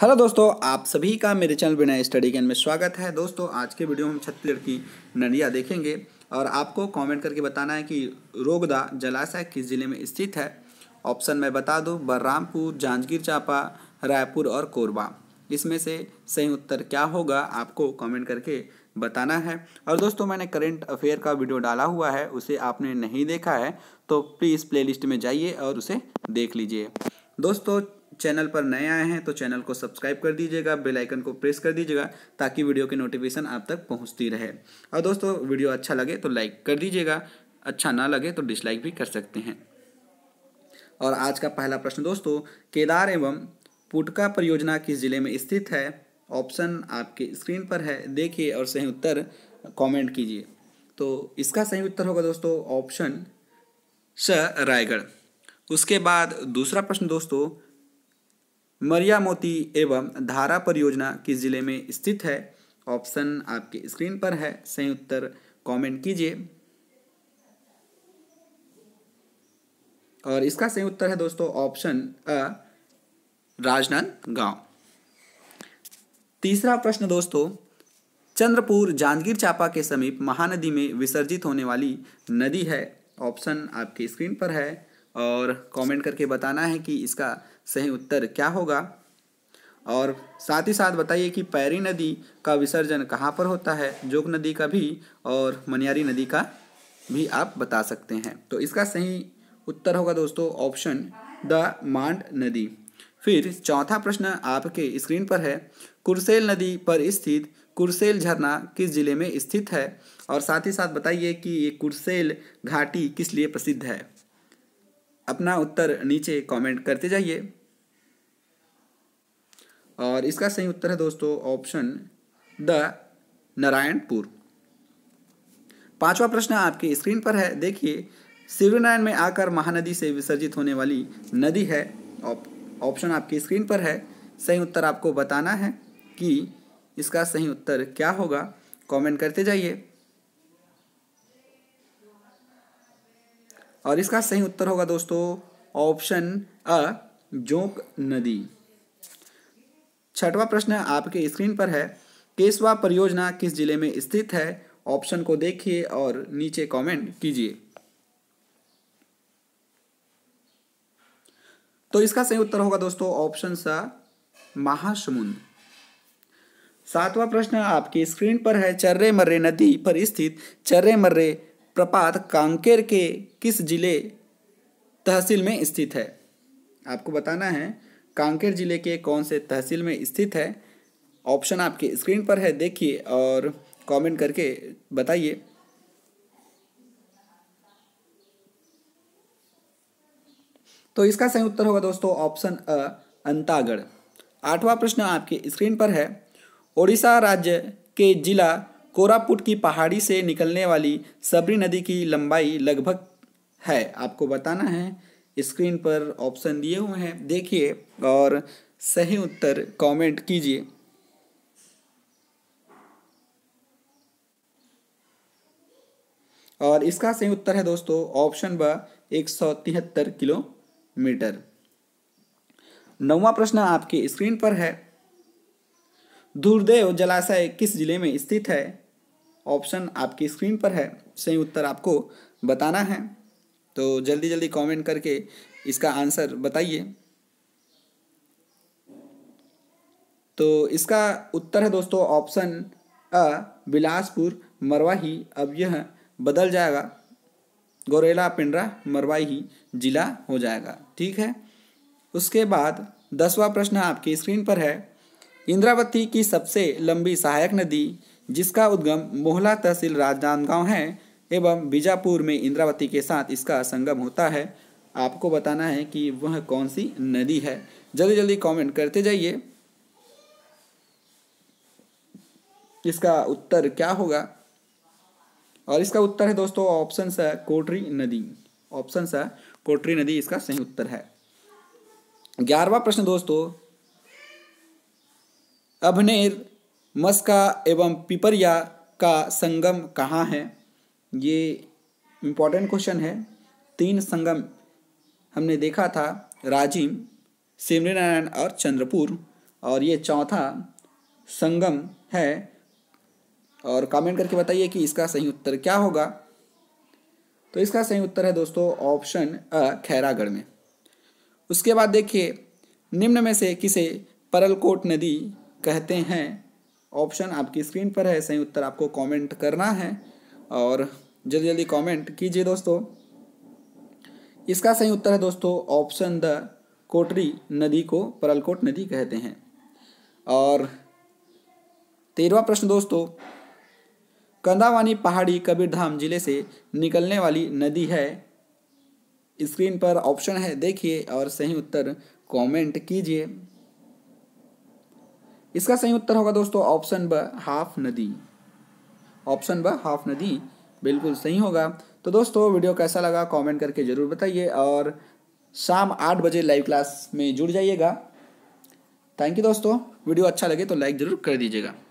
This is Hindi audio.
हेलो दोस्तों आप सभी का मेरे चैनल बिना स्टडी ज्ञान में स्वागत है दोस्तों आज के वीडियो में हम छत्तीसगढ़ की नदियाँ देखेंगे और आपको कमेंट करके बताना है कि रोगदा जलाशय किस जिले में स्थित है ऑप्शन मैं बता दूँ बलरामपुर जांजगीर चांपा रायपुर और कोरबा इसमें से सही उत्तर क्या होगा आपको कॉमेंट करके बताना है और दोस्तों मैंने करेंट अफेयर का वीडियो डाला हुआ है उसे आपने नहीं देखा है तो प्लीज़ प्ले में जाइए और उसे देख लीजिए दोस्तों चैनल पर नए आए हैं तो चैनल को सब्सक्राइब कर दीजिएगा बेल आइकन को प्रेस कर दीजिएगा ताकि वीडियो की नोटिफिकेशन आप तक पहुंचती रहे और दोस्तों वीडियो अच्छा लगे तो लाइक कर दीजिएगा अच्छा ना लगे तो डिसलाइक भी कर सकते हैं और आज का पहला प्रश्न दोस्तों केदार एवं पुटका परियोजना किस जिले में स्थित है ऑप्शन आपके स्क्रीन पर है देखिए और सही उत्तर कॉमेंट कीजिए तो इसका सही उत्तर होगा दोस्तों ऑप्शन स रायगढ़ उसके बाद दूसरा प्रश्न दोस्तों मरिया मोती एवं धारा परियोजना किस जिले में स्थित है ऑप्शन आपके स्क्रीन पर है सही उत्तर कमेंट कीजिए और इसका सही उत्तर है दोस्तों ऑप्शन अ राजनांदगांव तीसरा प्रश्न दोस्तों चंद्रपुर जांजगीर चापा के समीप महानदी में विसर्जित होने वाली नदी है ऑप्शन आपके स्क्रीन पर है और कमेंट करके बताना है कि इसका सही उत्तर क्या होगा और साथ ही साथ बताइए कि पैरी नदी का विसर्जन कहाँ पर होता है जोग नदी का भी और मनियारी नदी का भी आप बता सकते हैं तो इसका सही उत्तर होगा दोस्तों ऑप्शन द मांड नदी फिर चौथा प्रश्न आपके स्क्रीन पर है कुरसेल नदी पर स्थित कुरसेल झरना किस जिले में स्थित है और साथ ही साथ बताइए कि ये कुरसेल घाटी किस लिए प्रसिद्ध है अपना उत्तर नीचे कमेंट करते जाइए और इसका सही उत्तर है दोस्तों ऑप्शन द नारायणपुर पांचवा प्रश्न आपकी स्क्रीन पर है देखिए शिवनारायण में आकर महानदी से विसर्जित होने वाली नदी है ऑप्शन आपकी स्क्रीन पर है सही उत्तर आपको बताना है कि इसका सही उत्तर क्या होगा कमेंट करते जाइए और इसका सही उत्तर होगा दोस्तों ऑप्शन अ जोंक नदी छठवा प्रश्न आपके स्क्रीन पर है केसवा परियोजना किस जिले में स्थित है ऑप्शन को देखिए और नीचे कमेंट कीजिए तो इसका सही उत्तर होगा दोस्तों ऑप्शन सा महासमुंद सातवां प्रश्न आपकी स्क्रीन पर है चर्रे मर्रे नदी पर स्थित चर्रे मर्रे प्रपात कांकेर के किस जिले तहसील में स्थित है आपको बताना है कांकेर जिले के कौन से तहसील में स्थित है ऑप्शन आपके स्क्रीन पर है देखिए और कमेंट करके बताइए तो इसका सही उत्तर होगा दोस्तों ऑप्शन अ अंतागढ़ आठवां प्रश्न आपके स्क्रीन पर है ओडिशा राज्य के जिला कोरापुट की पहाड़ी से निकलने वाली सबरी नदी की लंबाई लगभग है आपको बताना है स्क्रीन पर ऑप्शन दिए हुए हैं देखिए और सही उत्तर कमेंट कीजिए और इसका सही उत्तर है दोस्तों ऑप्शन ब एक सौ तिहत्तर किलोमीटर नौवा प्रश्न आपके स्क्रीन पर है दुर्देव जलाशय किस जिले में स्थित है ऑप्शन आपकी स्क्रीन पर है सही उत्तर आपको बताना है तो जल्दी जल्दी कमेंट करके इसका आंसर बताइए तो इसका उत्तर है दोस्तों ऑप्शन अ बिलासपुर मरवाही अब यह बदल जाएगा गोरेला पिंडरा मरवाही जिला हो जाएगा ठीक है उसके बाद दसवा प्रश्न आपकी स्क्रीन पर है इंद्रावती की सबसे लंबी सहायक नदी जिसका उद्गम मोहला तहसील राजनांदगांव है एवं बीजापुर में इंद्रावती के साथ इसका संगम होता है आपको बताना है कि वह कौन सी नदी है जल्दी जल्दी कमेंट करते जाइए इसका उत्तर क्या होगा और इसका उत्तर है दोस्तों ऑप्शन स कोटरी नदी ऑप्शन स कोटरी नदी इसका सही उत्तर है ग्यारहवा प्रश्न दोस्तों अभनेर मस्का एवं पिपरिया का संगम कहाँ है ये इम्पोर्टेंट क्वेश्चन है तीन संगम हमने देखा था राजिम सिमरीनारायण और चंद्रपुर और ये चौथा संगम है और कमेंट करके बताइए कि इसका सही उत्तर क्या होगा तो इसका सही उत्तर है दोस्तों ऑप्शन अ खैरागढ़ में उसके बाद देखिए निम्न में से किसे परलकोट नदी कहते हैं ऑप्शन आपकी स्क्रीन पर है सही उत्तर आपको कमेंट करना है और जल्दी जल्दी कमेंट कीजिए दोस्तों इसका सही उत्तर है दोस्तों ऑप्शन द कोटरी नदी को परलकोट नदी कहते हैं और तेरहवा प्रश्न दोस्तों कंदावानी पहाड़ी कबीरधाम जिले से निकलने वाली नदी है स्क्रीन पर ऑप्शन है देखिए और सही उत्तर कमेंट कीजिए इसका सही उत्तर होगा दोस्तों ऑप्शन ब हाफ नदी ऑप्शन ब हाफ नदी बिल्कुल सही होगा तो दोस्तों वीडियो कैसा लगा कमेंट करके ज़रूर बताइए और शाम आठ बजे लाइव क्लास में जुड़ जाइएगा थैंक यू दोस्तों वीडियो अच्छा लगे तो लाइक ज़रूर कर दीजिएगा